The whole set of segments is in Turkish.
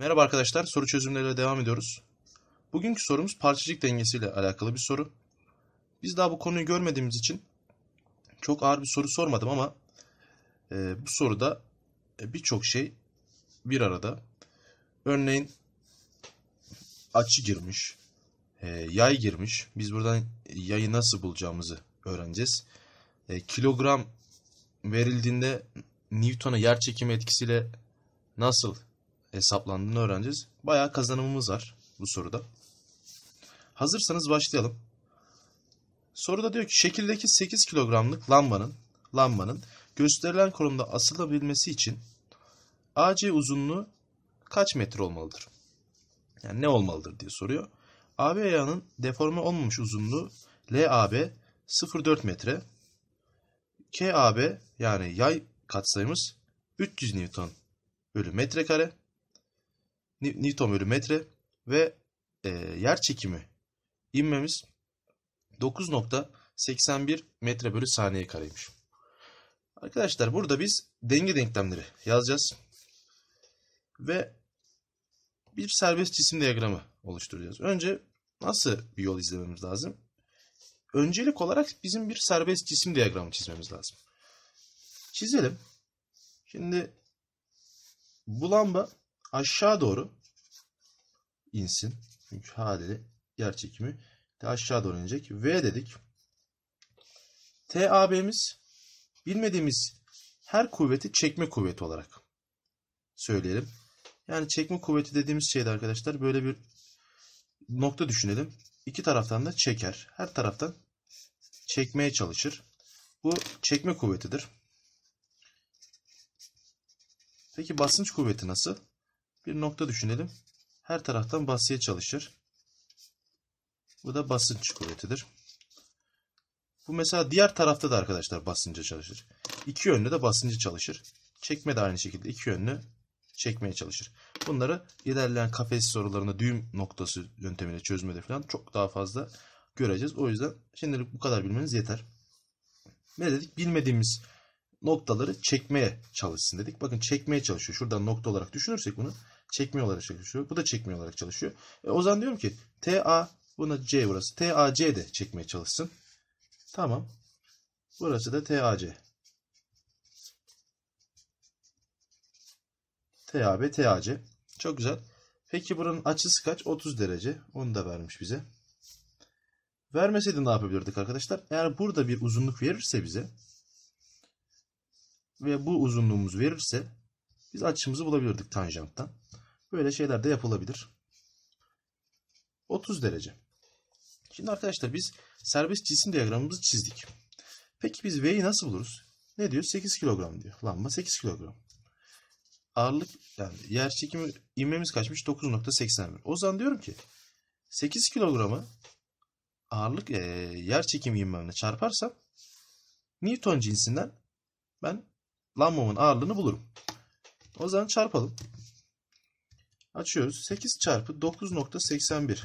Merhaba arkadaşlar, soru çözümleriyle devam ediyoruz. Bugünkü sorumuz parçacık dengesi ile alakalı bir soru. Biz daha bu konuyu görmediğimiz için çok ağır bir soru sormadım ama e, bu soruda e, birçok şey bir arada. Örneğin açı girmiş, e, yay girmiş. Biz buradan yayı nasıl bulacağımızı öğreneceğiz. E, kilogram verildiğinde Newton'a yer çekimi etkisiyle nasıl hesaplandığını öğreneceğiz. Bayağı kazanımımız var bu soruda. Hazırsanız başlayalım. Soruda diyor ki şekildeki 8 kilogramlık lambanın lambanın gösterilen konumda asılabilmesi için AC uzunluğu kaç metre olmalıdır? Yani ne olmalıdır diye soruyor. AB ayağının deforme olmamış uzunluğu LAB 0.4 metre. KAB yani yay katsayımız 300 Newton bölü metrekare. Newton bölü metre ve e, yer çekimi inmemiz 9.81 metre bölü saniye kareymiş. Arkadaşlar burada biz denge denklemleri yazacağız. Ve bir serbest cisim diyagramı oluşturacağız. Önce nasıl bir yol izlememiz lazım? Öncelik olarak bizim bir serbest cisim diyagramı çizmemiz lazım. Çizelim. Şimdi bu lamba aşağı doğru insin. Çünkü H dedi yer çekimi de aşağı doğru inecek. V dedik. TAB'miz bilmediğimiz her kuvveti çekme kuvveti olarak söyleyelim. Yani çekme kuvveti dediğimiz şeyde arkadaşlar böyle bir nokta düşünelim. İki taraftan da çeker. Her taraftan çekmeye çalışır. Bu çekme kuvvetidir. Peki basınç kuvveti nasıl? bir nokta düşünelim. Her taraftan basıya çalışır. Bu da basınç kuvvetidir. Bu mesela diğer tarafta da arkadaşlar basınca çalışır. İki yönlü de basınca çalışır. Çekme de aynı şekilde iki yönlü çekmeye çalışır. Bunları ilerleyen kafes sorularında düğüm noktası yöntemiyle çözmede falan çok daha fazla göreceğiz. O yüzden şimdilik bu kadar bilmeniz yeter. Ne dedik? Bilmediğimiz noktaları çekmeye çalışsın dedik. Bakın çekmeye çalışıyor. Şuradan nokta olarak düşünürsek bunu çekme olarak çalışıyor. Bu da çekme olarak çalışıyor. E, o zaman diyorum ki TA buna C burası. TAC de çekmeye çalışsın. Tamam. Burası da TAC. TAB, TAC. Çok güzel. Peki buranın açısı kaç? 30 derece. Onu da vermiş bize. Vermeseydi ne yapabilirdik arkadaşlar? Eğer burada bir uzunluk verirse bize ve bu uzunluğumuz verirse biz açımızı bulabilirdik tanjanttan. Böyle şeyler de yapılabilir. 30 derece. Şimdi arkadaşlar biz serbest cisim diyagramımızı çizdik. Peki biz V'yi nasıl buluruz? Ne diyor? 8 kilogram diyor. Lamba 8 kilogram. Ağırlık yani yer çekimi inmemiz kaçmış? 9.81. O zaman diyorum ki 8 kilogramı ağırlık e, yer çekimi inmemle çarparsam Newton cinsinden ben lambamın ağırlığını bulurum. O zaman çarpalım. Açıyoruz. 8 çarpı 9.81.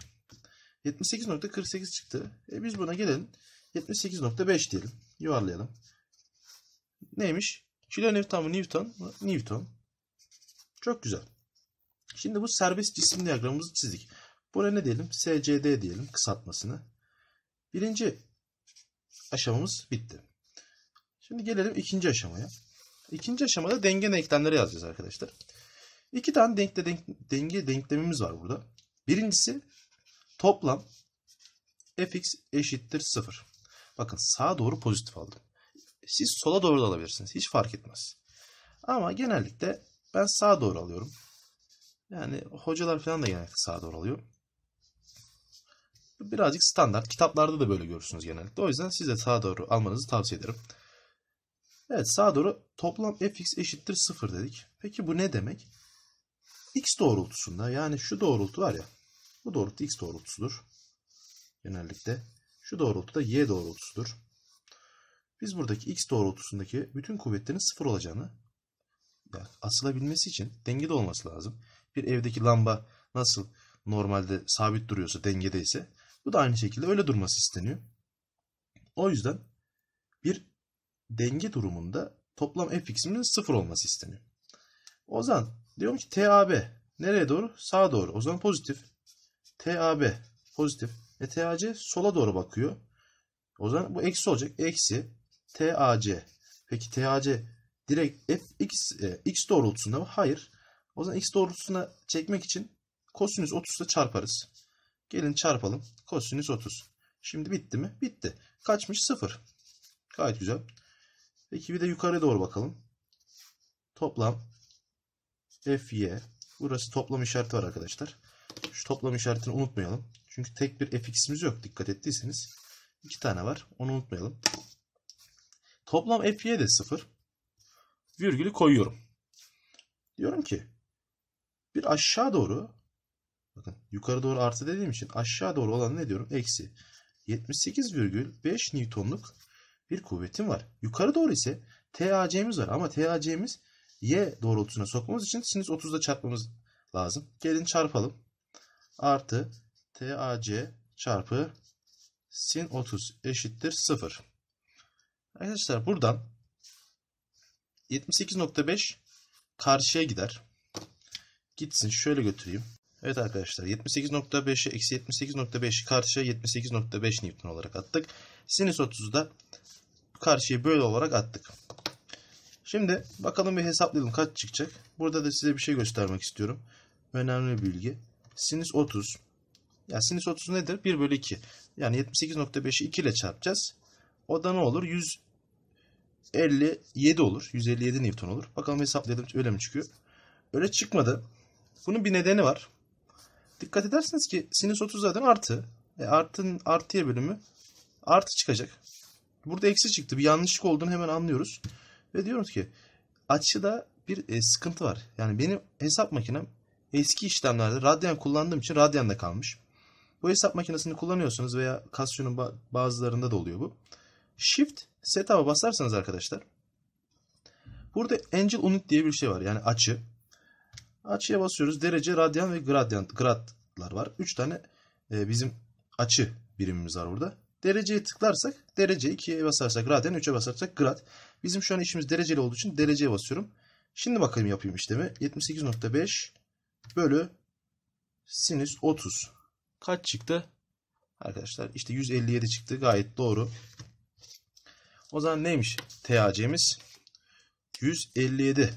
78.48 çıktı. E biz buna gelelim. 78.5 diyelim. Yuvarlayalım. Neymiş? Kilo Newton mı Newton? Newton. Çok güzel. Şimdi bu serbest cisim diyagramımızı çizdik. Buraya ne diyelim? SCD diyelim kısaltmasını. Birinci aşamamız bitti. Şimdi gelelim ikinci aşamaya. İkinci aşamada denge denklemleri yazacağız arkadaşlar. İki tane denkle denk, denge denklemimiz var burada. Birincisi toplam fx eşittir 0. Bakın sağa doğru pozitif aldım. Siz sola doğru da alabilirsiniz. Hiç fark etmez. Ama genellikle ben sağa doğru alıyorum. Yani hocalar falan da genellikle sağa doğru alıyor. Birazcık standart. Kitaplarda da böyle görürsünüz genellikle. O yüzden size sağa doğru almanızı tavsiye ederim. Evet sağa doğru toplam fx eşittir 0 dedik. Peki bu ne demek? x doğrultusunda yani şu doğrultu var ya bu doğrultu x doğrultusudur. Genellikle şu doğrultuda y doğrultusudur. Biz buradaki x doğrultusundaki bütün kuvvetlerin sıfır olacağını yani asılabilmesi için dengede olması lazım. Bir evdeki lamba nasıl normalde sabit duruyorsa dengede ise bu da aynı şekilde öyle durması isteniyor. O yüzden bir denge durumunda toplam f sıfır olması isteniyor. O zaman Diyorum ki TAB nereye doğru? Sağa doğru. O zaman pozitif. TAB pozitif. E TAC sola doğru bakıyor. O zaman bu eksi olacak. Eksi TAC. Peki TAC direkt f x, e, x doğrultusunda mı? Hayır. O zaman x doğrultusuna çekmek için kosinüs 30'la çarparız. Gelin çarpalım. Kosinüs 30. Şimdi bitti mi? Bitti. Kaçmış? 0. Gayet güzel. Peki bir de yukarı doğru bakalım. Toplam Fy Burası toplam işareti var arkadaşlar. Şu toplam işaretini unutmayalım. Çünkü tek bir fx'imiz yok dikkat ettiyseniz. iki tane var onu unutmayalım. Toplam Fy de 0. Virgülü koyuyorum. Diyorum ki bir aşağı doğru bakın yukarı doğru artı dediğim için aşağı doğru olan ne diyorum? Eksi 78,5 Newton'luk bir kuvvetim var. Yukarı doğru ise TAC'miz var ama TAC'miz y doğrultusuna sokmamız için sinüs 30'da çarpmamız lazım. Gelin çarpalım. Artı TAC çarpı sin 30 eşittir 0. Arkadaşlar buradan 78.5 karşıya gider. Gitsin şöyle götüreyim. Evet arkadaşlar 78.5'i eksi 78.5 karşıya 78.5 Newton olarak attık. Sinüs 30'u da karşıya böyle olarak attık. Şimdi bakalım bir hesaplayalım kaç çıkacak. Burada da size bir şey göstermek istiyorum. Önemli bir bilgi. Sinüs 30. Ya sinüs 30 nedir? 1 bölü 2. Yani 78.5'i 2 ile çarpacağız. O da ne olur? 157 olur. 157 Newton olur. Bakalım hesaplayalım öyle mi çıkıyor? Öyle çıkmadı. Bunun bir nedeni var. Dikkat edersiniz ki sinüs 30 zaten artı. E artın artıya bölümü artı çıkacak. Burada eksi çıktı. Bir yanlışlık olduğunu hemen anlıyoruz. Ve diyoruz ki açıda bir e, sıkıntı var. Yani benim hesap makinem eski işlemlerde radyan kullandığım için radyanda kalmış. Bu hesap makinesini kullanıyorsunuz veya Casio'nun bazılarında da oluyor bu. Shift setup'a basarsanız arkadaşlar burada Angel Unit diye bir şey var. Yani açı. Açıya basıyoruz. Derece, radyan ve gradient, gradlar var. 3 tane e, bizim açı birimimiz var burada. Dereceyi tıklarsak derece 2'ye basarsak radyan 3'e basarsak grad. Bizim şu an işimiz dereceli olduğu için dereceye basıyorum. Şimdi bakalım yapayım işlemi. 78.5 bölü sinüs 30. Kaç çıktı? Arkadaşlar işte 157 çıktı. Gayet doğru. O zaman neymiş TAC'miz? 157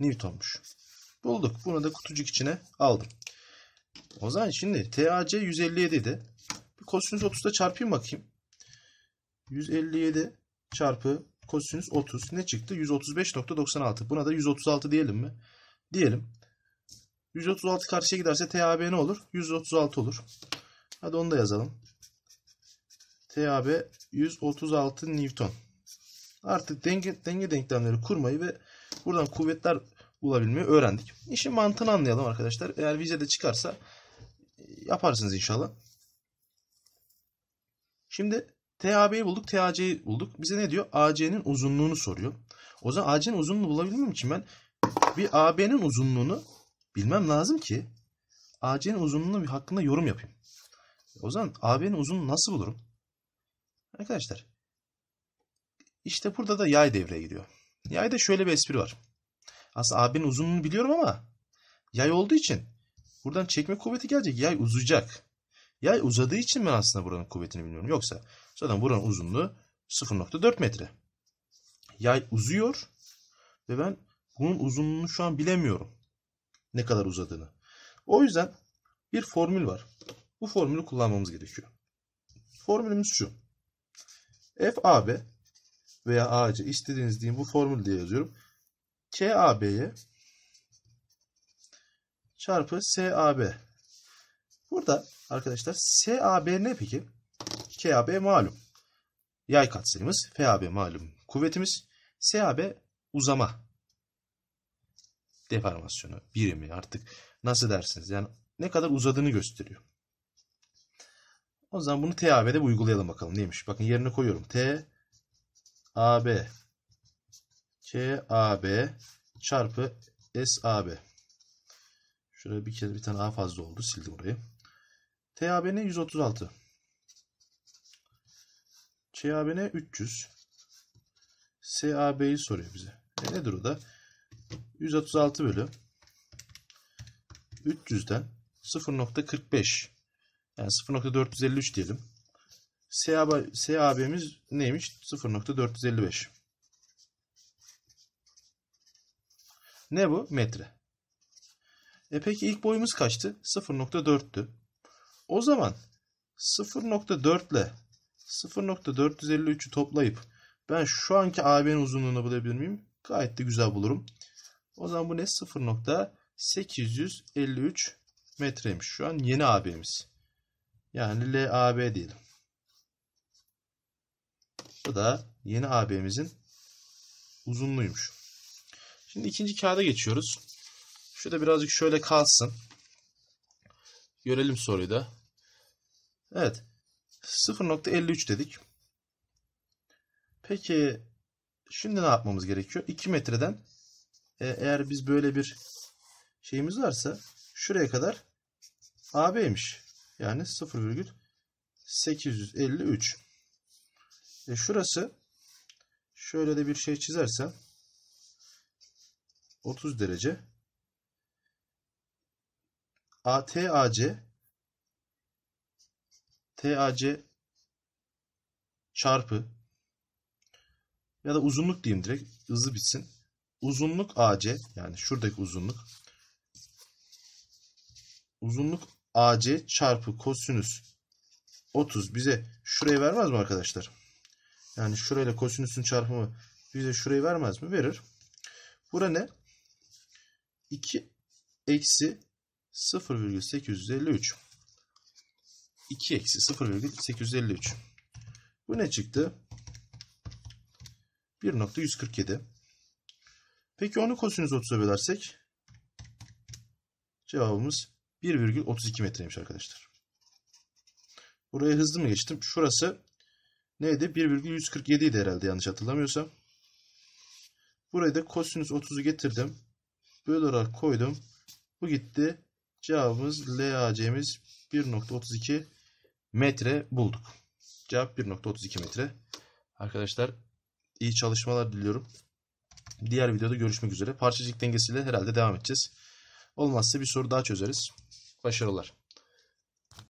Newton'muş. Bulduk. Bunu da kutucuk içine aldım. O zaman şimdi TAC 157 idi. Bir kosinüs 30'da çarpayım bakayım. 157 çarpı kosinüs 30 ne çıktı? 135.96. Buna da 136 diyelim mi? Diyelim. 136 karşıya giderse TAB ne olur? 136 olur. Hadi onu da yazalım. TAB 136 Newton. Artık denge, denge denklemleri kurmayı ve buradan kuvvetler bulabilmeyi öğrendik. İşin mantığını anlayalım arkadaşlar. Eğer vizede çıkarsa e, yaparsınız inşallah. Şimdi TAB'yi bulduk, TAC'yi bulduk. Bize ne diyor? AC'nin uzunluğunu soruyor. O zaman AC'nin uzunluğunu bulabilmem için ben bir AB'nin uzunluğunu bilmem lazım ki AC'nin uzunluğunu hakkında yorum yapayım. O zaman AB'nin uzunluğunu nasıl bulurum? Arkadaşlar işte burada da yay devreye giriyor. Yayda şöyle bir espri var. Aslında AB'nin uzunluğunu biliyorum ama yay olduğu için buradan çekme kuvveti gelecek. Yay uzayacak. Yay uzadığı için ben aslında buranın kuvvetini bilmiyorum. Yoksa zaten buranın uzunluğu 0.4 metre. Yay uzuyor ve ben bunun uzunluğunu şu an bilemiyorum. Ne kadar uzadığını. O yüzden bir formül var. Bu formülü kullanmamız gerekiyor. Formülümüz şu. F AB veya AC istediğiniz diyeyim bu formül diye yazıyorum. KAB'ye çarpı SAB Burada arkadaşlar SAB ne peki? KAB malum. Yay katsayımız. FAB malum kuvvetimiz. SAB uzama deformasyonu birimi artık nasıl dersiniz? Yani ne kadar uzadığını gösteriyor. O zaman bunu TAB'de uygulayalım bakalım neymiş. Bakın yerine koyuyorum. T AB KAB çarpı SAB. Şuraya bir kere bir tane A fazla oldu. Sildim orayı. TABN 136. ÇABN 300. SAB'yi soruyor bize. E nedir o da? 136 bölü 300'den 0.45 yani 0.453 diyelim. SAB, SAB'miz neymiş? 0.455. Ne bu? Metre. E peki ilk boyumuz kaçtı? 0.4'tü. O zaman 0.4 ile 0.453'ü toplayıp ben şu anki AB'nin uzunluğunu bulabilir miyim? Gayet de güzel bulurum. O zaman bu ne? 0.853 metreymiş. Şu an yeni AB'miz. Yani LAB diyelim. Bu da yeni AB'mizin uzunluğuymuş. Şimdi ikinci kağıda geçiyoruz. Şurada birazcık şöyle kalsın. Görelim soruyu da. Evet. 0.53 dedik. Peki şimdi ne yapmamız gerekiyor? 2 metreden e, eğer biz böyle bir şeyimiz varsa şuraya kadar AB'ymiş. Yani 0,853. E şurası şöyle de bir şey çizersem 30 derece ATAC TAC çarpı ya da uzunluk diyeyim direkt hızlı bitsin. Uzunluk AC yani şuradaki uzunluk uzunluk AC çarpı kosinüs 30 bize şurayı vermez mi arkadaşlar? Yani şurayla kosinüsün çarpımı bize şurayı vermez mi? Verir. Bura ne? 2 eksi 0,853 2 eksi 0,853. Bu ne çıktı? 1.147. Peki onu kosinüs 30'a bölersek cevabımız 1,32 metreymiş arkadaşlar. Buraya hızlı mı geçtim? Şurası neydi? 1,147 idi herhalde yanlış hatırlamıyorsam. Buraya da kosinüs 30'u getirdim. Böyle olarak koydum. Bu gitti. Cevabımız LAC'miz 1.32 metre bulduk. Cevap 1.32 metre. Arkadaşlar iyi çalışmalar diliyorum. Diğer videoda görüşmek üzere. Parçacık dengesiyle herhalde devam edeceğiz. Olmazsa bir soru daha çözeriz. Başarılar.